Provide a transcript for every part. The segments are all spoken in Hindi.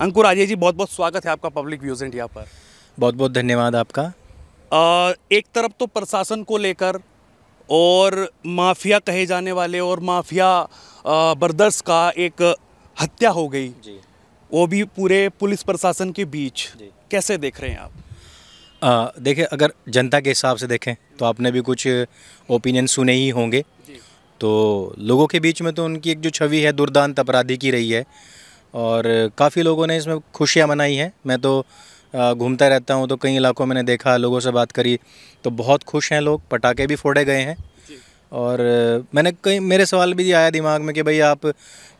अंकुर आर्य जी बहुत बहुत स्वागत है आपका पब्लिक व्यूज इंडिया पर बहुत बहुत धन्यवाद आपका आ, एक तरफ तो प्रशासन को लेकर और माफिया कहे जाने वाले और माफिया बर्दर्स का एक हत्या हो गई जी वो भी पूरे पुलिस प्रशासन के बीच कैसे देख रहे हैं आप देखिए अगर जनता के हिसाब से देखें तो आपने भी कुछ ओपिनियन सुने ही होंगे तो लोगों के बीच में तो उनकी एक जो छवि है दुर्दांत अपराधी की रही है और काफ़ी लोगों ने इसमें खुशियाँ मनाई हैं मैं तो घूमता रहता हूँ तो कई इलाकों मैंने देखा लोगों से बात करी तो बहुत खुश हैं लोग पटाखे भी फोड़े गए हैं और मैंने कई मेरे सवाल भी आया दिमाग में कि भाई आप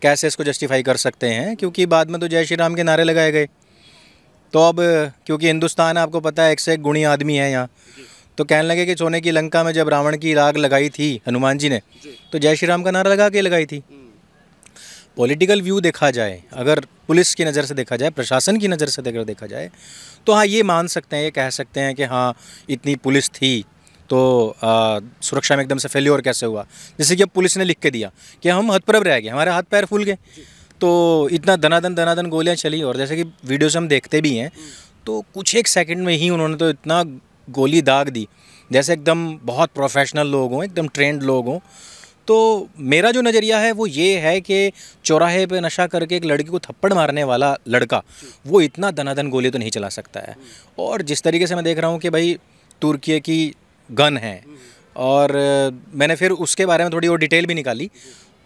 कैसे इसको जस्टिफाई कर सकते हैं क्योंकि बाद में तो जय श्री राम के नारे लगाए गए तो अब क्योंकि हिंदुस्तान आपको पता है एक से एक गुणी आदमी है यहाँ तो कहने लगे कि सोने की लंका में जब रावण की राग लगाई थी हनुमान जी ने तो जय श्री राम का नारा लगा के लगाई थी हम्म। पॉलिटिकल व्यू देखा जाए अगर पुलिस की नज़र से देखा जाए प्रशासन की नज़र से अगर देखा जाए तो हाँ ये मान सकते हैं ये कह सकते हैं कि हाँ इतनी पुलिस थी तो आ, सुरक्षा में एकदम से फेल्योर कैसे हुआ जैसे कि अब पुलिस ने लिख के दिया कि हम हथप्रभ रह गए हमारे हाथ पैर फूल गए तो इतना धनाधन धनाधन गोलियाँ चली और जैसे कि वीडियोज हम देखते भी हैं हम्म। तो कुछ एक सेकंड में ही उन्होंने तो इतना गोली दाग दी जैसे एकदम बहुत प्रोफेशनल लोग हों एकदम ट्रेंड लोग हों तो मेरा जो नज़रिया है वो ये है कि चौराहे पे नशा करके एक लड़की को थप्पड़ मारने वाला लड़का वो इतना धनाधन गोली तो नहीं चला सकता है और जिस तरीके से मैं देख रहा हूँ कि भाई तुर्की की गन है और मैंने फिर उसके बारे में थोड़ी और डिटेल भी निकाली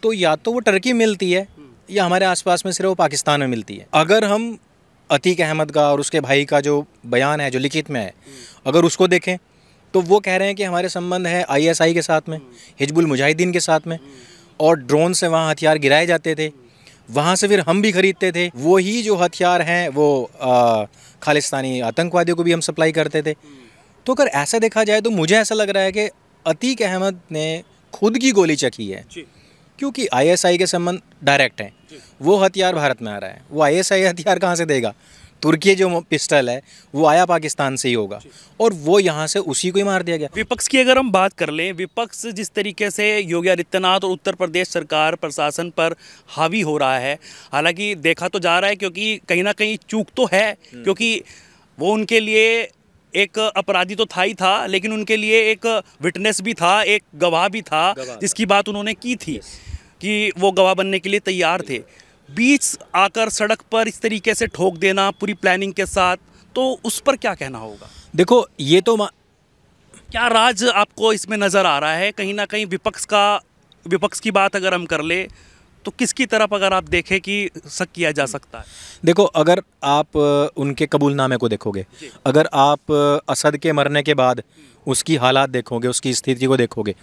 तो या तो वो टर्की मिलती है या हमारे आसपास में सिर्फ वो पाकिस्तान में मिलती है अगर हम अतीक अहमद का और उसके भाई का जो बयान है जो लिखित में है अगर उसको देखें तो वो कह रहे हैं कि हमारे संबंध है आईएसआई के साथ में हिजबुल मुजाहिदीन के साथ में और ड्रोन से वहाँ हथियार गिराए जाते थे वहाँ से फिर हम भी ख़रीदते थे वही जो हथियार हैं वो खालिस्तानी आतंकवादियों को भी हम सप्लाई करते थे तो अगर ऐसा देखा जाए तो मुझे ऐसा लग रहा है कि अतीक अहमद ने खुद की गोली चखी है क्योंकि आईएसआई के संबंध डायरेक्ट हैं वो हथियार भारत में आ रहा है वो आईएसआई हथियार कहाँ से देगा तुर्की जो पिस्टल है वो आया पाकिस्तान से ही होगा और वो यहाँ से उसी को ही मार दिया गया विपक्ष की अगर हम बात कर लें विपक्ष जिस तरीके से योगी आदित्यनाथ और उत्तर प्रदेश सरकार प्रशासन पर हावी हो रहा है हालांकि देखा तो जा रहा है क्योंकि कहीं ना कहीं चूक तो है हम्म। क्योंकि वो उनके लिए एक अपराधी तो था ही था लेकिन उनके लिए एक विटनेस भी था एक गवाह भी था जिसकी बात उन्होंने की थी कि वो गवाह बनने के लिए तैयार थे बीच आकर सड़क पर इस तरीके से ठोक देना पूरी प्लानिंग के साथ तो उस पर क्या कहना होगा देखो ये तो क्या राज आपको इसमें नज़र आ रहा है कहीं ना कहीं विपक्ष का विपक्ष की बात अगर हम कर ले तो किसकी तरफ अगर आप देखें कि शक किया जा सकता है देखो अगर आप उनके कबूलनामे को देखोगे अगर आप असद के मरने के बाद उसकी हालात देखोगे उसकी स्थिति को देखोगे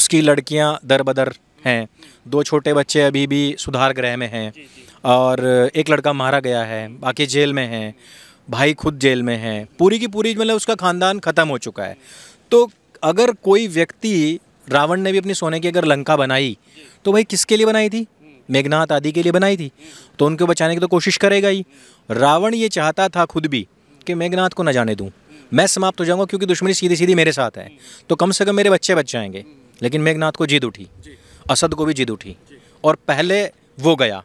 उसकी लड़कियां दर बदर हैं दो छोटे बच्चे अभी भी सुधार गृह में हैं और एक लड़का मारा गया है बाकी जेल में हैं भाई खुद जेल में हैं पूरी की पूरी मतलब उसका ख़ानदान ख़त्म हो चुका है तो अगर कोई व्यक्ति रावण ने भी अपनी सोने की अगर लंका बनाई तो भाई किसके लिए बनाई थी मेघनाथ आदि के लिए बनाई थी तो उनको बचाने की तो कोशिश करेगा ही रावण ये चाहता था खुद भी कि मेघनाथ को ना जाने दूँ मैं समाप्त हो जाऊँगा क्योंकि दुश्मनी सीधी सीधी मेरे साथ है तो कम से कम मेरे बच्चे बच जाएंगे लेकिन मेघनाथ को जीत उठी असद को भी जिद उठी और पहले वो गया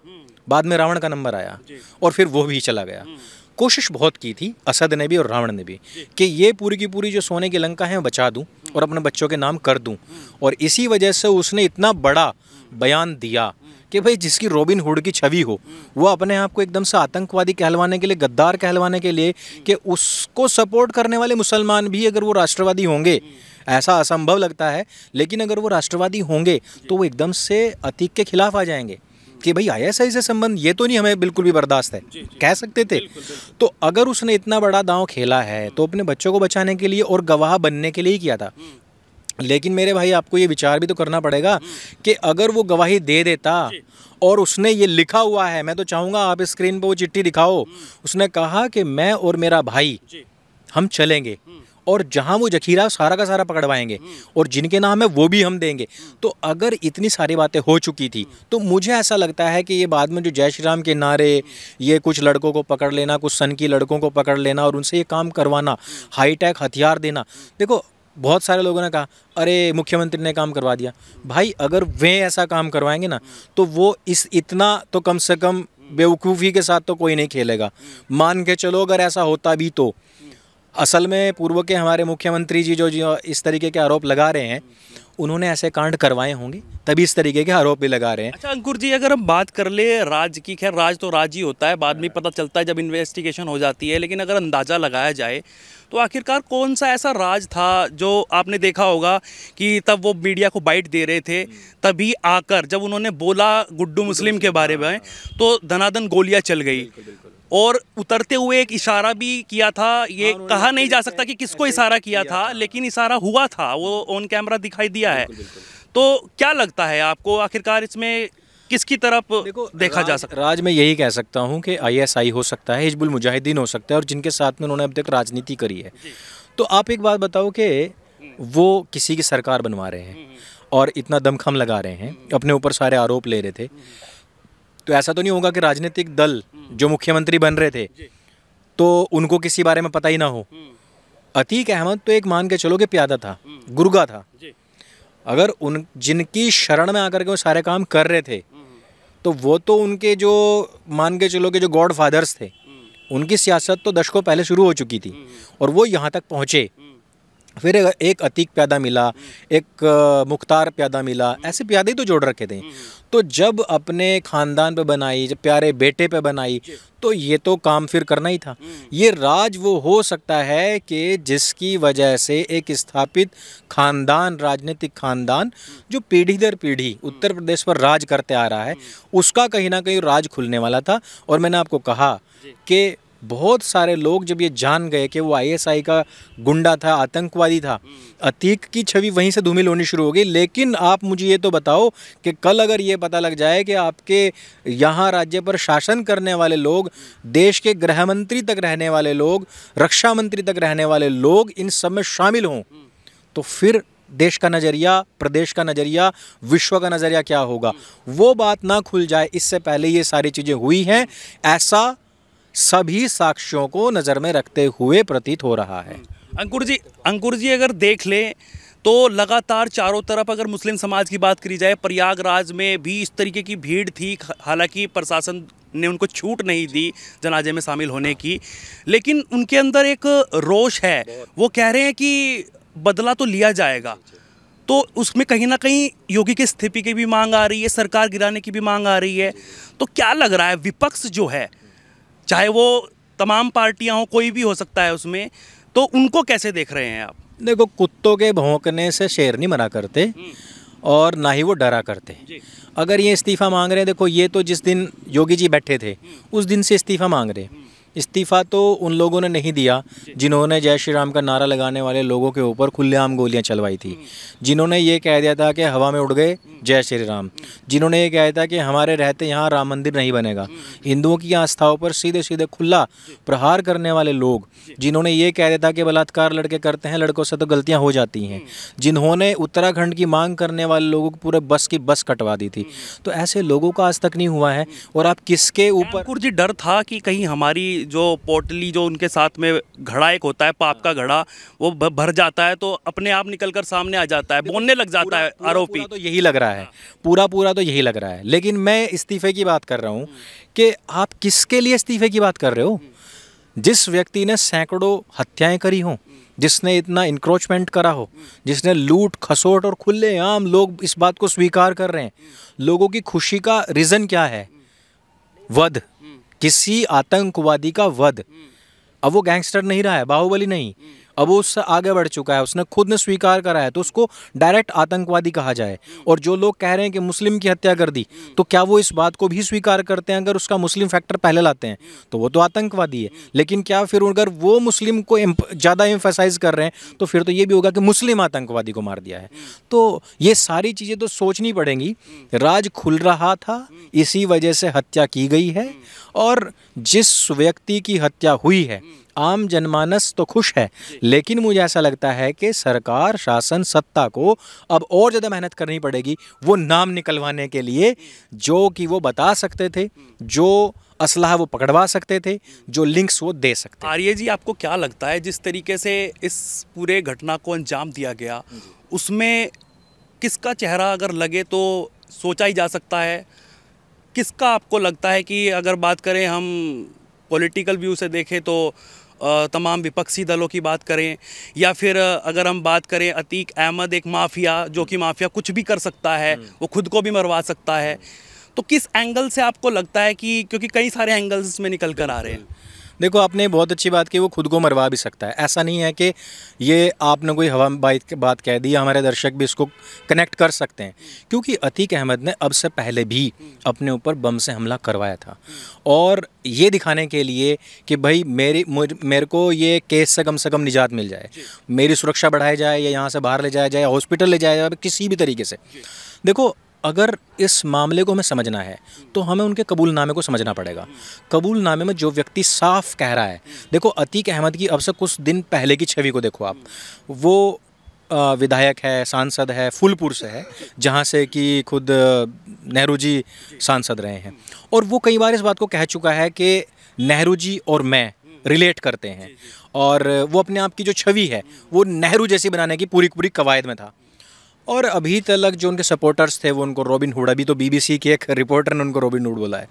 बाद में रावण का नंबर आया और फिर वो भी चला गया हम्म। कोशिश बहुत की थी असद ने भी और रावण ने भी कि ये पूरी की पूरी जो सोने की लंका है बचा दूं और अपने बच्चों के नाम कर दूं हम्म। और इसी वजह से उसने इतना बड़ा हम्म। बयान दिया कि भाई जिसकी रॉबिन हुड की छवि हो वो अपने आप को एकदम से आतंकवादी कहलवाने के लिए गद्दार कहलवाने के लिए कि उसको सपोर्ट करने वाले मुसलमान भी अगर वो राष्ट्रवादी होंगे ऐसा असंभव लगता है लेकिन अगर वो राष्ट्रवादी होंगे तो वो एकदम से अतीक के खिलाफ आ जाएंगे कि भाई आईएसआई से संबंध ये तो नहीं हमें बिल्कुल भी बर्दाश्त है जी, जी, कह सकते थे बिल्कुल, बिल्कुल। तो अगर उसने इतना बड़ा दांव खेला है तो अपने बच्चों को बचाने के लिए और गवाह बनने के लिए ही किया था हम्म। लेकिन मेरे भाई आपको ये विचार भी तो करना पड़ेगा हम्म। कि अगर वो गवाही दे देता और उसने ये लिखा हुआ है मैं तो चाहूँगा आप स्क्रीन पर वो चिट्ठी दिखाओ हम्म। उसने कहा कि मैं और मेरा भाई हम चलेंगे और जहाँ वो जखीरा सारा का सारा पकड़वाएंगे हम्म। और जिनके नाम है वो भी हम देंगे हम्म। तो अगर इतनी सारी बातें हो चुकी थी हम्म। तो मुझे ऐसा लगता है कि ये बाद में जो जय श्री राम के नारे ये कुछ लड़कों को पकड़ लेना कुछ सन की लड़कों को पकड़ लेना और उनसे ये काम करवाना हाईटेक हथियार देना देखो बहुत सारे लोगों ने कहा अरे मुख्यमंत्री ने काम करवा दिया भाई अगर वे ऐसा काम करवाएंगे ना तो वो इस इतना तो कम से कम बेवकूफ़ी के साथ तो कोई नहीं खेलेगा मान के चलो अगर ऐसा होता भी तो असल में पूर्व के हमारे मुख्यमंत्री जी जो जी इस तरीके के आरोप लगा रहे हैं उन्होंने ऐसे कांड करवाए होंगे तभी इस तरीके के आरोप भी लगा रहे हैं अच्छा अंकुर जी अगर हम बात कर ले राज की खैर राज तो राज ही होता है बाद में पता चलता है जब इन्वेस्टिगेशन हो जाती है लेकिन अगर अंदाज़ा लगाया जाए तो आखिरकार कौन सा ऐसा राज था जो आपने देखा होगा कि तब वो मीडिया को बाइट दे रहे थे तभी आकर जब उन्होंने बोला गुड्डू मुस्लिम के बारे में तो धनाधन गोलियाँ चल गई और उतरते हुए एक इशारा भी किया था ये हाँ, कहा नहीं जा सकता कि किसको इशारा किया था लेकिन इशारा हुआ था वो ऑन कैमरा दिखाई दिया है तो क्या लगता है आपको आखिरकार इसमें किसकी तरफ देखो देखा जा सकता राज मैं यही कह सकता हूँ कि आईएसआई हो सकता है हिजबुल मुजाहिदीन हो सकता है और जिनके साथ में उन्होंने अब तक राजनीति करी है तो आप एक बात बताओ कि वो किसी की सरकार बनवा रहे हैं हम्म, हम्म। और इतना दमखम लगा रहे हैं हम्म, अपने ऊपर सारे आरोप ले रहे थे तो ऐसा तो नहीं होगा कि राजनीतिक दल जो मुख्यमंत्री बन रहे थे तो उनको किसी बारे में पता ही ना हो हम्म। अतीक अहमद तो एक मान के चलो कि प्यादा था हम्म। गुर्गा था अगर उन जिनकी शरण में आकर के वो सारे काम कर रहे थे हम्म। तो वो तो उनके जो मान के चलो कि जो गॉड फादर्स थे उनकी सियासत तो दशकों पहले शुरू हो चुकी थी और वो यहाँ तक पहुँचे फिर एक अतीक प्यादा मिला एक मुख्तार प्यादा मिला ऐसे प्यादे तो जोड़ रखे थे तो जब अपने ख़ानदान पे बनाई जब प्यारे बेटे पे बनाई तो ये तो काम फिर करना ही था हम्म। ये राज वो हो सकता है कि जिसकी वजह से एक स्थापित खानदान राजनीतिक खानदान जो पीढ़ी दर पीढ़ी हम्म। उत्तर प्रदेश पर राज करते आ रहा है हम्म। उसका कहीं ना कहीं राज खुलने वाला था और मैंने आपको कहा कि बहुत सारे लोग जब ये जान गए कि वो आईएसआई का गुंडा था आतंकवादी था अतीक की छवि वहीं से धूमिल होनी शुरू हो गई लेकिन आप मुझे ये तो बताओ कि कल अगर ये पता लग जाए कि आपके यहाँ राज्य पर शासन करने वाले लोग देश के गृह मंत्री तक रहने वाले लोग रक्षा मंत्री तक रहने वाले लोग इन सब में शामिल हों तो फिर देश का नज़रिया प्रदेश का नज़रिया विश्व का नज़रिया क्या होगा वो बात ना खुल जाए इससे पहले ये सारी चीज़ें हुई हैं ऐसा सभी साक्ष्यों को नज़र में रखते हुए प्रतीत हो रहा है अंकुर जी अंकुर जी अगर देख लें तो लगातार चारों तरफ अगर मुस्लिम समाज की बात करी जाए प्रयागराज में भी इस तरीके की भीड़ थी हालांकि प्रशासन ने उनको छूट नहीं दी जनाजे में शामिल होने की लेकिन उनके अंदर एक रोष है वो कह रहे हैं कि बदला तो लिया जाएगा तो उसमें कहीं ना कहीं योगी की स्थिति की भी मांग आ रही है सरकार गिराने की भी मांग आ रही है तो क्या लग रहा है विपक्ष जो है चाहे वो तमाम पार्टियां हों कोई भी हो सकता है उसमें तो उनको कैसे देख रहे हैं आप देखो कुत्तों के भोंकने से शेर नहीं मना करते हम्म। और ना ही वो डरा करते अगर ये इस्तीफ़ा मांग रहे हैं देखो ये तो जिस दिन योगी जी बैठे थे हम्म। उस दिन से इस्तीफ़ा मांग रहे हैं हम्म। इस्तीफ़ा तो उन लोगों ने नहीं दिया जिन्होंने जय श्री राम का नारा लगाने वाले लोगों के ऊपर खुलेआम गोलियां चलवाई थी जिन्होंने ये कह दिया था कि हवा में उड़ गए जय श्री राम जिन्होंने ये कहा था कि हमारे रहते यहाँ राम मंदिर नहीं बनेगा हिंदुओं की आस्थाओं पर सीधे सीधे खुला प्रहार करने वाले लोग जिन्होंने ये कह दिया था कि बलात्कार लड़के करते हैं लड़कों से तो गलतियाँ हो जाती हैं जिन्होंने उत्तराखंड की मांग करने वाले लोगों को पूरे बस की बस कटवा दी थी तो ऐसे लोगों का आज तक नहीं हुआ है और आप किसके ऊपर डर था कि कहीं हमारी जो पोटली जो उनके साथ में घड़ा एक होता है पाप का घड़ा वो भर जाता है तो अपने आप निकल कर सामने आ जाता है बोलने लग जाता है आरोपी तो यही लग रहा है पूरा पूरा तो यही लग रहा है लेकिन मैं इस्तीफे की बात कर रहा हूँ कि आप किसके लिए इस्तीफे की बात कर रहे हो जिस व्यक्ति ने सैकड़ों हत्याएं करी हों जिसने इतना इंक्रोचमेंट करा हो जिसने लूट खसोट और खुले आम लोग इस बात को स्वीकार कर रहे हैं लोगों की खुशी का रीज़न क्या है वध किसी आतंकवादी का वध अब वो गैंगस्टर नहीं रहा है बाहुबली नहीं अब वो उससे आगे बढ़ चुका है उसने खुद ने स्वीकार करा है तो उसको डायरेक्ट आतंकवादी कहा जाए और जो लोग कह रहे हैं कि मुस्लिम की हत्या कर दी तो क्या वो इस बात को भी स्वीकार करते हैं अगर उसका मुस्लिम फैक्टर पहले लाते हैं तो वो तो आतंकवादी है लेकिन क्या फिर अगर वो मुस्लिम को ज़्यादा एम्फोसाइज कर रहे हैं तो फिर तो ये भी होगा कि मुस्लिम आतंकवादी को मार दिया है तो ये सारी चीज़ें तो सोचनी पड़ेंगी राज खुल रहा था इसी वजह से हत्या की गई है और जिस व्यक्ति की हत्या हुई है आम जनमानस तो खुश है लेकिन मुझे ऐसा लगता है कि सरकार शासन सत्ता को अब और ज़्यादा मेहनत करनी पड़ेगी वो नाम निकलवाने के लिए जो कि वो बता सकते थे जो असलाह वो पकड़वा सकते थे जो लिंक्स वो दे सकते आर्य जी आपको क्या लगता है जिस तरीके से इस पूरे घटना को अंजाम दिया गया उसमें किसका चेहरा अगर लगे तो सोचा ही जा सकता है किसका आपको लगता है कि अगर बात करें हम पॉलिटिकल व्यू से देखें तो तमाम विपक्षी दलों की बात करें या फिर अगर हम बात करें अतीक अहमद एक माफिया जो कि माफिया कुछ भी कर सकता है हम्म। वो खुद को भी मरवा सकता है हम्म। तो किस एंगल से आपको लगता है कि क्योंकि कई सारे एंगल्स में निकल कर आ रहे हैं देखो आपने बहुत अच्छी बात की वो खुद को मरवा भी सकता है ऐसा नहीं है कि ये आपने कोई हवा बात बात कह दी हमारे दर्शक भी इसको कनेक्ट कर सकते हैं क्योंकि अतीक अहमद ने अब से पहले भी अपने ऊपर बम से हमला करवाया था और ये दिखाने के लिए कि भाई मेरी मेरे को ये केस से कम से कम निजात मिल जाए मेरी सुरक्षा बढ़ाई जाए या यहाँ से बाहर ले जाया जाए हॉस्पिटल ले जाया जाए किसी भी तरीके से देखो अगर इस मामले को हमें समझना है तो हमें उनके कबूलनामे को समझना पड़ेगा कबूलनामे में जो व्यक्ति साफ कह रहा है देखो अतीक अहमद की अब से कुछ दिन पहले की छवि को देखो आप वो विधायक है सांसद है फूलपुर से है जहाँ से कि खुद नेहरू जी सांसद रहे हैं और वो कई बार इस बात को कह चुका है कि नेहरू जी और मैं रिलेट करते हैं और वो अपने आप की जो छवि है वो नेहरू जैसी बनाने की पूरी पूरी कवायद में था और अभी तक जो उनके सपोर्टर्स थे वो उनको रॉबिन हुड अभी तो बीबीसी के एक रिपोर्टर ने उनको रॉबिन हुड बोला है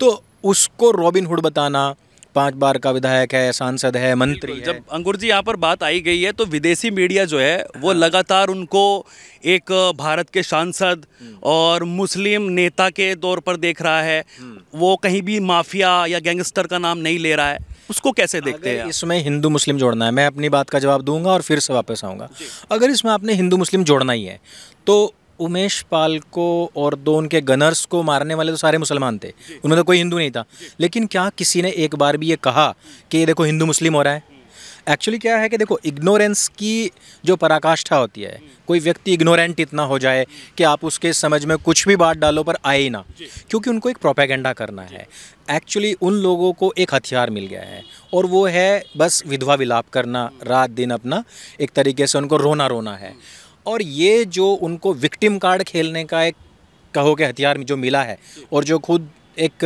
तो उसको रॉबिन हुड बताना पांच बार का विधायक है सांसद है मंत्री है। जब अंकुर जी यहाँ पर बात आई गई है तो विदेशी मीडिया जो है वो हाँ। लगातार उनको एक भारत के सांसद हम्म। और मुस्लिम नेता के तौर पर देख रहा है हम्म। वो कहीं भी माफिया या गैंगस्टर का नाम नहीं ले रहा है उसको कैसे देखते हैं इसमें हिंदू मुस्लिम जोड़ना है मैं अपनी बात का जवाब दूंगा और फिर से वापस आऊँगा अगर इसमें आपने हिंदू मुस्लिम जोड़ना ही है तो उमेश पाल को और दो उनके गनर्स को मारने वाले तो सारे मुसलमान थे उनमें तो कोई हिंदू नहीं था लेकिन क्या किसी ने एक बार भी ये कहा कि ये देखो हिंदू मुस्लिम हो रहा है एक्चुअली क्या है कि देखो इग्नोरेंस की जो पराकाष्ठा होती है हम्म। कोई व्यक्ति इग्नोरेंट इतना हो जाए कि आप उसके समझ में कुछ भी बात डालो पर आए ही ना क्योंकि उनको एक प्रोपेगेंडा करना है एक्चुअली उन लोगों को एक हथियार मिल गया है और वो है बस विधवा विलाप करना हम्म। रात दिन अपना एक तरीके से उनको रोना रोना है हम्म। और ये जो उनको विक्टिम कार्ड खेलने का एक कहो के हथियार जो मिला है और जो खुद एक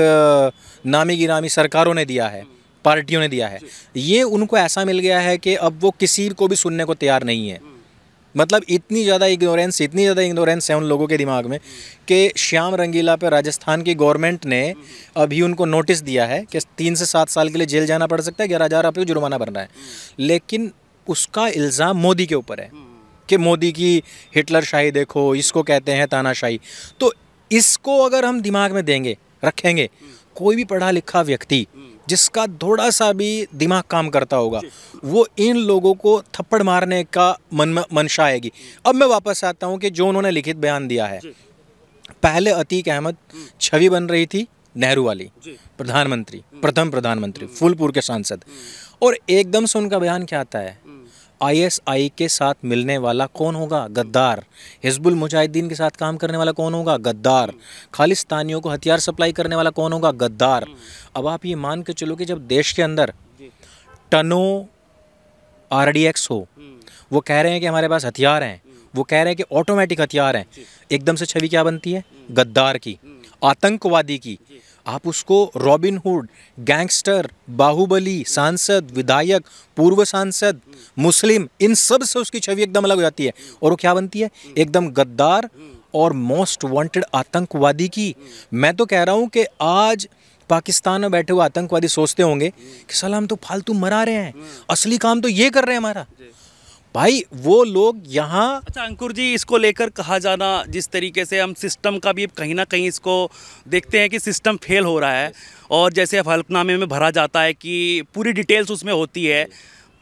नामी गिरामी सरकारों ने दिया है पार्टियों ने दिया है ये उनको ऐसा मिल गया है कि अब वो किसी को भी सुनने को तैयार नहीं है मतलब इतनी ज़्यादा इग्नोरेंस इतनी ज़्यादा इग्नोरेंस है उन लोगों के दिमाग में कि श्याम रंगीला पर राजस्थान की गवर्नमेंट ने अभी उनको नोटिस दिया है कि तीन से सात साल के लिए जेल जाना पड़ सकता है ग्यारह हज़ार रुपये जुर्माना भरना है लेकिन उसका इल्ज़ाम मोदी के ऊपर है कि मोदी की हिटलर शाही देखो इसको कहते हैं तानाशाही तो इसको अगर हम दिमाग में देंगे रखेंगे कोई भी पढ़ा लिखा व्यक्ति जिसका थोड़ा सा भी दिमाग काम करता होगा वो इन लोगों को थप्पड़ मारने का मन मंशा आएगी अब मैं वापस आता हूँ कि जो उन्होंने लिखित बयान दिया है पहले अतीक अहमद हम्म। छवि बन रही थी नेहरू वाली प्रधानमंत्री हम्म। प्रथम प्रधानमंत्री हम्म। फूलपुर के सांसद और एकदम से उनका बयान क्या आता है आईएसआई के साथ मिलने वाला कौन होगा गद्दार हिजबुल मुजाहिदीन के साथ काम करने वाला कौन होगा गद्दार खालिस्तानियों को हथियार सप्लाई करने वाला कौन होगा गद्दार अब आप ये मान के चलो कि जब देश के अंदर टनों आर हो हम्म। वो कह रहे हैं कि हमारे पास हथियार हैं हम्म। वो कह रहे हैं कि ऑटोमेटिक हथियार हैं एकदम से छवि क्या बनती है हम्म। गद्दार की आतंकवादी की आप उसको रॉबिन हुड गैंगस्टर बाहुबली सांसद विधायक पूर्व सांसद मुस्लिम इन सब से उसकी छवि एकदम अलग हो जाती है और वो क्या बनती है एकदम गद्दार और मोस्ट वांटेड आतंकवादी की मैं तो कह रहा हूँ कि आज पाकिस्तान में बैठे हुए आतंकवादी सोचते होंगे कि सलाम तो फालतू मरा रहे हैं असली काम तो ये कर रहे हैं हमारा भाई वो लोग यहाँ अच्छा अंकुर जी इसको लेकर कहा जाना जिस तरीके से हम सिस्टम का भी कहीं ना कहीं इसको देखते हैं कि सिस्टम फेल हो रहा है और जैसे हल्फनामे में भरा जाता है कि पूरी डिटेल्स उसमें होती है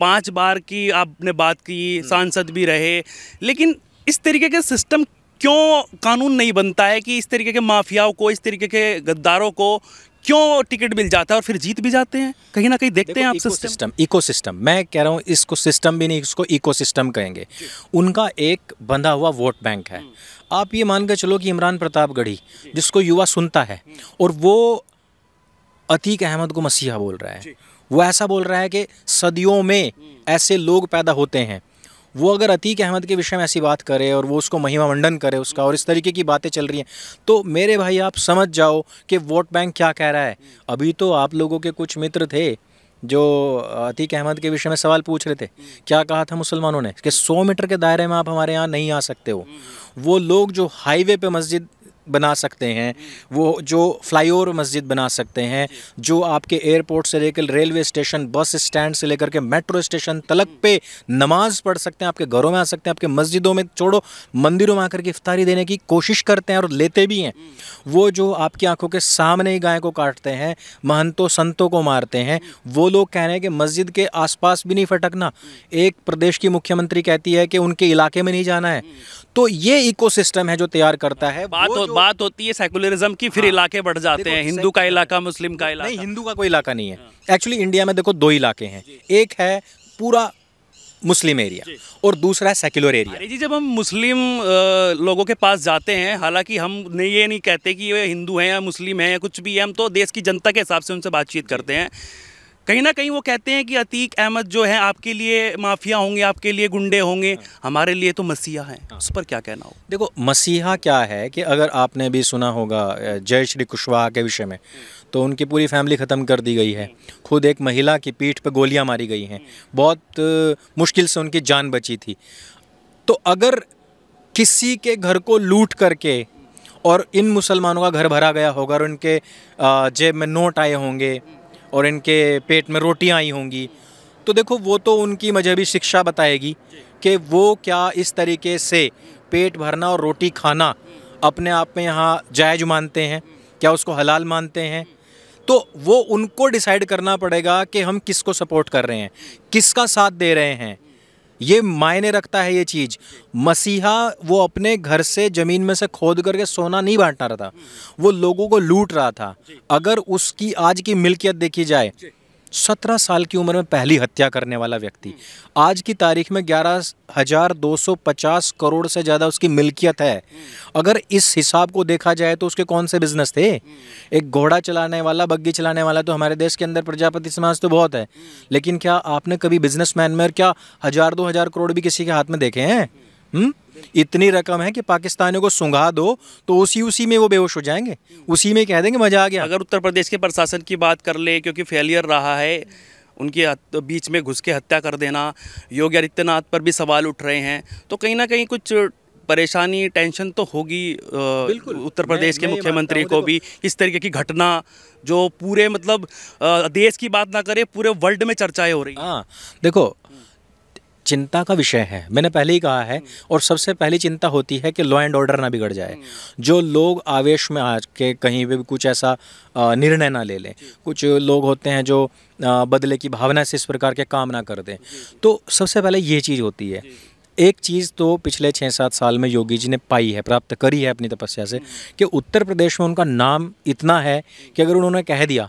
पांच बार की आपने बात की हम्म। सांसद भी रहे लेकिन इस तरीके के सिस्टम क्यों कानून नहीं बनता है कि इस तरीके के माफियाओं को इस तरीके के गद्दारों को क्यों टिकट मिल जाता है और फिर जीत भी जाते हैं कहीं ना कहीं देखते हैं आप सिस्टम इको सिस्टम मैं कह रहा हूँ इसको सिस्टम भी नहीं इसको इको सिस्टम कहेंगे उनका एक बंधा हुआ वोट बैंक है हम्म। आप ये मान के चलो कि इमरान प्रताप गढ़ी जिसको युवा सुनता है और वो अतीक अहमद को मसीहा बोल रहा है वो ऐसा बोल रहा है कि सदियों में हम्म। ऐसे लोग पैदा होते हैं वो अगर अतीक अहमद के विषय में ऐसी बात करे और वो उसको महिमा मंडन करे उसका और इस तरीके की बातें चल रही हैं तो मेरे भाई आप समझ जाओ कि वोट बैंक क्या कह रहा है अभी तो आप लोगों के कुछ मित्र थे जो अतीक अहमद के विषय में सवाल पूछ रहे थे क्या कहा था मुसलमानों ने कि सौ मीटर के दायरे में आप हमारे यहाँ नहीं आ सकते हो वो लोग जो हाईवे पे मस्जिद बना सकते हैं वो जो फ्लाईओवर मस्जिद बना सकते हैं जो आपके एयरपोर्ट से लेकर रेलवे स्टेशन बस स्टैंड से लेकर के मेट्रो स्टेशन तलक पे नमाज पढ़ सकते हैं आपके घरों में आ सकते हैं आपके मस्जिदों में छोड़ो मंदिरों में आकर के इफ्तारी देने की कोशिश करते हैं और लेते भी हैं वो जो आपकी आंखों के सामने ही गाय को काटते हैं महंतों संतों को मारते हैं वो लोग कह रहे हैं कि मस्जिद के आसपास भी नहीं फटकना एक प्रदेश की मुख्यमंत्री कहती है कि उनके इलाके में नहीं जाना है तो ये इकोसिस्टम है जो तैयार करता है बात तो बात होती है सेकुलरिज्म की फिर हाँ। इलाके बढ़ जाते हैं हिंदू का इलाका मुस्लिम का इलाका नहीं हिंदू का कोई इलाका नहीं है एक्चुअली हाँ। इंडिया में देखो दो इलाके हैं एक है पूरा मुस्लिम एरिया और दूसरा है सेक्युलर एरिया जी जब हम मुस्लिम लोगों के पास जाते हैं हालांकि हम नहीं ये नहीं कहते कि ये हिंदू हैं या मुस्लिम हैं या कुछ भी है हम तो देश की जनता के हिसाब से उनसे बातचीत करते हैं कहीं ना कहीं वो कहते हैं कि अतीक अहमद जो है आपके लिए माफिया होंगे आपके लिए गुंडे होंगे हमारे लिए तो मसीहा है हाँ। उस पर क्या कहना हो देखो मसीहा क्या है कि अगर आपने भी सुना होगा जय श्री कुशवाहा के विषय में तो उनकी पूरी फैमिली ख़त्म कर दी गई है खुद एक महिला की पीठ पर गोलियाँ मारी गई हैं बहुत मुश्किल से उनकी जान बची थी तो अगर किसी के घर को लूट करके और इन मुसलमानों का घर भरा गया होगा और उनके जेब में नोट आए होंगे और इनके पेट में रोटियाँ आई होंगी तो देखो वो तो उनकी मजहबी शिक्षा बताएगी कि वो क्या इस तरीके से पेट भरना और रोटी खाना अपने आप में यहाँ जायज मानते हैं क्या उसको हलाल मानते हैं तो वो उनको डिसाइड करना पड़ेगा कि हम किसको सपोर्ट कर रहे हैं किसका साथ दे रहे हैं ये मायने रखता है ये चीज़ मसीहा वो अपने घर से ज़मीन में से खोद करके सोना नहीं बांटना रहा था वो लोगों को लूट रहा था अगर उसकी आज की मिल्कियत देखी जाए सत्रह साल की उम्र में पहली हत्या करने वाला व्यक्ति आज की तारीख में ग्यारह हजार दो सौ पचास करोड़ से ज़्यादा उसकी मिल्कियत है अगर इस हिसाब को देखा जाए तो उसके कौन से बिजनेस थे एक घोड़ा चलाने वाला बग्घी चलाने वाला तो हमारे देश के अंदर प्रजापति समाज तो बहुत है लेकिन क्या आपने कभी बिजनेसमैन में और क्या हज़ार दो हज़ार करोड़ भी किसी के हाथ में देखे हैं हुँ? हम्म? इतनी रकम है कि पाकिस्तानियों को सुंघा दो तो उसी उसी में वो बेहोश हो जाएंगे उसी में कह देंगे मजा आ गया अगर उत्तर प्रदेश के प्रशासन की बात कर ले क्योंकि फेलियर रहा है उनके बीच में घुस के हत्या कर देना योगी आदित्यनाथ पर भी सवाल उठ रहे हैं तो कहीं ना कहीं कुछ परेशानी टेंशन तो होगी उत्तर प्रदेश के मुख्यमंत्री को भी इस तरीके की घटना जो पूरे मतलब देश की बात ना करे पूरे वर्ल्ड में चर्चाएं हो रही हाँ देखो चिंता का विषय है मैंने पहले ही कहा है हम्म। और सबसे पहली चिंता होती है कि लॉ एंड ऑर्डर ना बिगड़ जाए हम्म। जो लोग आवेश में आज के कहीं भी कुछ ऐसा निर्णय ना ले लें कुछ लोग होते हैं जो बदले की भावना से इस प्रकार के काम ना कर दें तो सबसे पहले ये चीज़ होती है एक चीज़ तो पिछले छः सात साल में योगी जी ने पाई है प्राप्त करी है अपनी तपस्या से हम्म। कि उत्तर प्रदेश में उनका नाम इतना है कि अगर उन्होंने कह दिया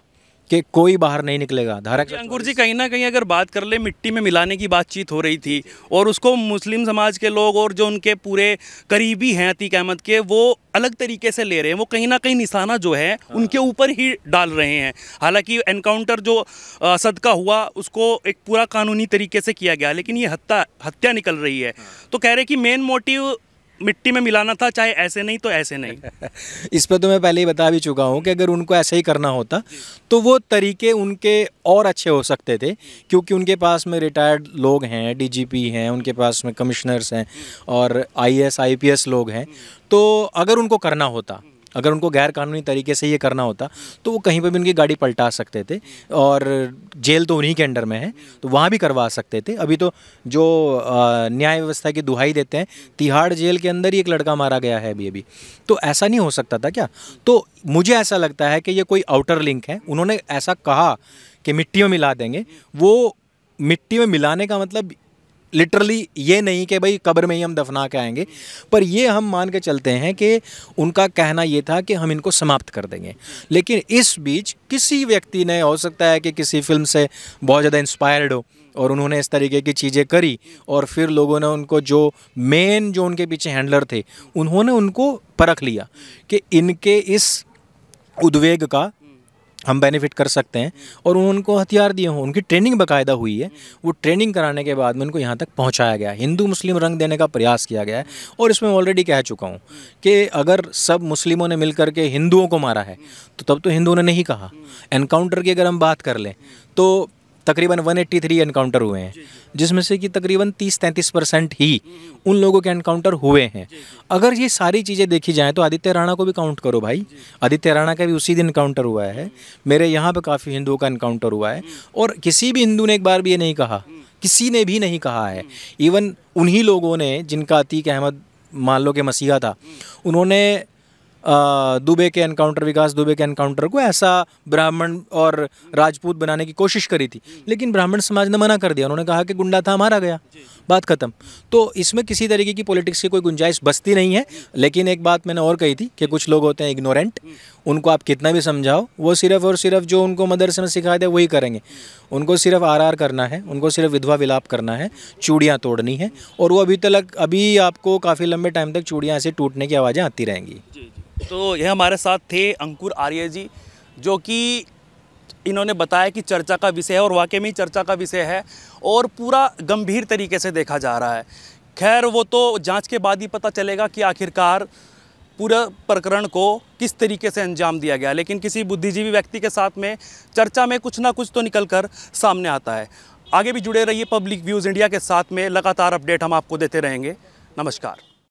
कि कोई बाहर नहीं निकलेगा धारा अंकुर जी कहीं ना कहीं अगर बात कर ले मिट्टी में मिलाने की बातचीत हो रही थी और उसको मुस्लिम समाज के लोग और जो उनके पूरे करीबी हैं अतीक अहमद के वो अलग तरीके से ले रहे हैं वो कहीं ना कहीं निशाना जो है हाँ। उनके ऊपर ही डाल रहे हैं हालांकि एनकाउंटर जो असद का हुआ उसको एक पूरा कानूनी तरीके से किया गया लेकिन ये हत्या हत्या निकल रही है हाँ। तो कह रहे कि मेन मोटिव मिट्टी में मिलाना था चाहे ऐसे नहीं तो ऐसे नहीं इस पर तो मैं पहले ही बता भी चुका हूँ कि अगर उनको ऐसे ही करना होता तो वो तरीके उनके और अच्छे हो सकते थे क्योंकि उनके पास में रिटायर्ड लोग हैं डीजीपी हैं उनके पास में कमिश्नर्स हैं और आईएएस आईपीएस लोग हैं हम्म। तो अगर उनको करना होता अगर उनको गैर कानूनी तरीके से ये करना होता तो वो कहीं पर भी उनकी गाड़ी पलटा सकते थे और जेल तो उन्हीं के अंडर में है तो वहाँ भी करवा सकते थे अभी तो जो न्याय व्यवस्था की दुहाई देते हैं तिहाड़ जेल के अंदर ही एक लड़का मारा गया है अभी अभी तो ऐसा नहीं हो सकता था क्या तो मुझे ऐसा लगता है कि ये कोई आउटर लिंक है उन्होंने ऐसा कहा कि मिट्टी में मिला देंगे वो मिट्टी में मिलाने का मतलब लिटरली ये नहीं कि भाई कब्र में ही हम दफना के आएंगे पर ये हम मान के चलते हैं कि उनका कहना ये था कि हम इनको समाप्त कर देंगे लेकिन इस बीच किसी व्यक्ति ने हो सकता है कि किसी फिल्म से बहुत ज़्यादा इंस्पायर्ड हो और उन्होंने इस तरीके की चीज़ें करी और फिर लोगों ने उनको जो मेन जो उनके पीछे हैंडलर थे उन्होंने उनको परख लिया कि इनके इस उद्वेग का हम बेनिफिट कर सकते हैं और उनको हथियार दिए हों उनकी ट्रेनिंग बाकायदा हुई है वो ट्रेनिंग कराने के बाद में उनको यहाँ तक पहुँचाया गया है हिंदू मुस्लिम रंग देने का प्रयास किया गया है और इसमें ऑलरेडी कह चुका हूँ कि अगर सब मुस्लिमों ने मिल के हिंदुओं को मारा है तो तब तो हिंदुओं ने नहीं कहा एनकाउंटर की अगर हम बात कर लें तो तकरीबन 183 एनकाउंटर हुए हैं जिसमें से कि तकरीबन 30 तैंतीस परसेंट ही उन लोगों के एनकाउंटर हुए हैं अगर ये सारी चीज़ें देखी जाएँ तो आदित्य राणा को भी काउंट करो भाई आदित्य राणा का भी उसी दिन काउंटर हुआ है मेरे यहाँ पर काफ़ी हिंदुओं का इनकाउंटर हुआ है हम्म। और किसी भी हिंदू ने एक बार भी ये नहीं कहा हम्म। किसी ने भी नहीं कहा है इवन हम्म। उन्हीं लोगों ने जिनका अतीक अहमद मान लो के मसीहा था उन्होंने दुबे के एनकाउंटर विकास दुबे के एनकाउंटर को ऐसा ब्राह्मण और राजपूत बनाने की कोशिश करी थी लेकिन ब्राह्मण समाज ने मना कर दिया उन्होंने कहा कि गुंडा था मारा गया बात ख़त्म तो इसमें किसी तरीके की पॉलिटिक्स की कोई गुंजाइश बसती नहीं है लेकिन एक बात मैंने और कही थी कि कुछ लोग होते हैं इग्नोरेंट हम्म। उनको आप कितना भी समझाओ वो सिर्फ और सिर्फ जो उनको मदरसे में सिखाया था वही करेंगे उनको सिर्फ आर करना है उनको सिर्फ विधवा विलाप करना है चूड़ियाँ तोड़नी है और वो अभी तक अभी आपको काफ़ी लंबे टाइम तक चूड़ियाँ ऐसे टूटने की आवाज़ें आती रहेंगी तो यह हमारे साथ थे अंकुर आर्य जी जो कि इन्होंने बताया कि चर्चा का विषय है और वाकई में ही चर्चा का विषय है और पूरा गंभीर तरीके से देखा जा रहा है खैर वो तो जांच के बाद ही पता चलेगा कि आखिरकार पूरा प्रकरण को किस तरीके से अंजाम दिया गया लेकिन किसी बुद्धिजीवी व्यक्ति के साथ में चर्चा में कुछ ना कुछ तो निकल कर सामने आता है आगे भी जुड़े रहिए पब्लिक व्यूज़ इंडिया के साथ में लगातार अपडेट हम आपको देते रहेंगे नमस्कार